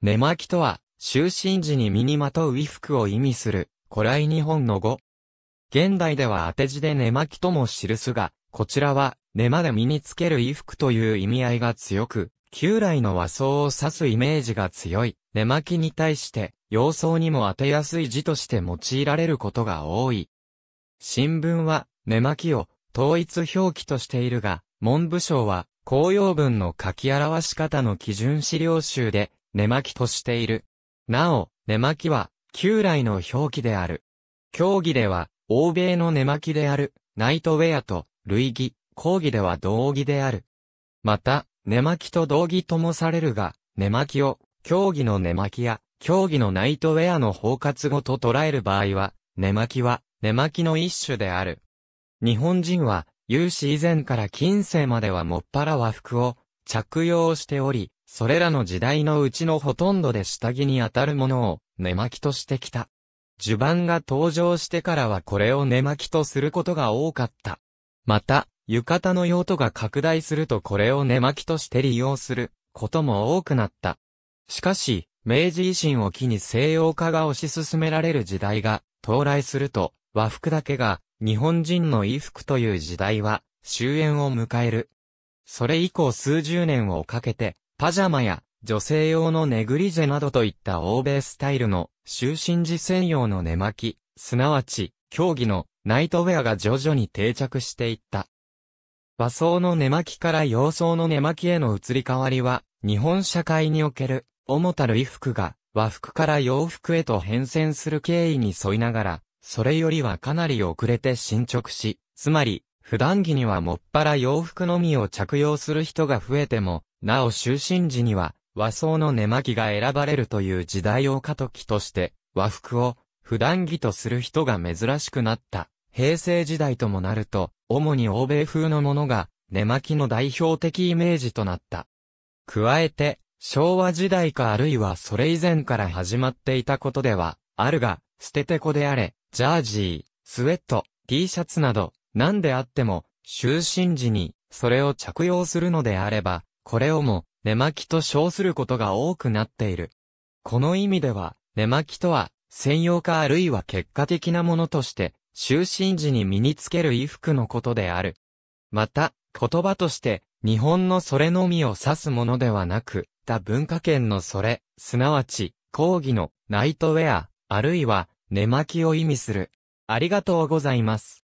寝巻きとは、就寝時に身にまとう衣服を意味する、古来日本の語。現代では当て字で寝巻きとも記すが、こちらは、寝まで身につける衣服という意味合いが強く、旧来の和装を指すイメージが強い、寝巻きに対して、洋装にも当てやすい字として用いられることが多い。新聞は、寝巻きを、統一表記としているが、文部省は、公用文の書き表し方の基準資料集で、寝巻きとしている。なお、寝巻きは、旧来の表記である。競技では、欧米の寝巻きである、ナイトウェアと、類義、講義では同義である。また、寝巻きと同義ともされるが、寝巻きを、競技の寝巻きや、競技のナイトウェアの包括語と捉える場合は、寝巻きは、寝巻きの一種である。日本人は、有史以前から近世まではもっぱら和服を着用しており、それらの時代のうちのほとんどで下着に当たるものを寝巻きとしてきた。襦袢が登場してからはこれを寝巻きとすることが多かった。また、浴衣の用途が拡大するとこれを寝巻きとして利用することも多くなった。しかし、明治維新を機に西洋化が推し進められる時代が到来すると、和服だけが日本人の衣服という時代は終焉を迎える。それ以降数十年をかけて、パジャマや女性用のネグリジェなどといった欧米スタイルの就寝時専用の寝巻き、すなわち競技のナイトウェアが徐々に定着していった。和装の寝巻きから洋装の寝巻きへの移り変わりは、日本社会における、主たる衣服が、和服から洋服へと変遷する経緯に沿いながら、それよりはかなり遅れて進捗し、つまり、普段着にはもっぱら洋服のみを着用する人が増えても、なお就寝時には、和装の寝巻きが選ばれるという時代を過渡期として、和服を普段着とする人が珍しくなった。平成時代ともなると、主に欧米風のものが、寝巻きの代表的イメージとなった。加えて、昭和時代かあるいはそれ以前から始まっていたことでは、あるが、捨ててこであれ、ジャージー、スウェット、T シャツなど、何であっても、就寝時に、それを着用するのであれば、これをも、寝巻きと称することが多くなっている。この意味では、寝巻きとは、専用化あるいは結果的なものとして、就寝時に身につける衣服のことである。また、言葉として、日本のそれのみを指すものではなく、他文化圏のそれ、すなわち、講義の、ナイトウェア、あるいは、寝巻きを意味する。ありがとうございます。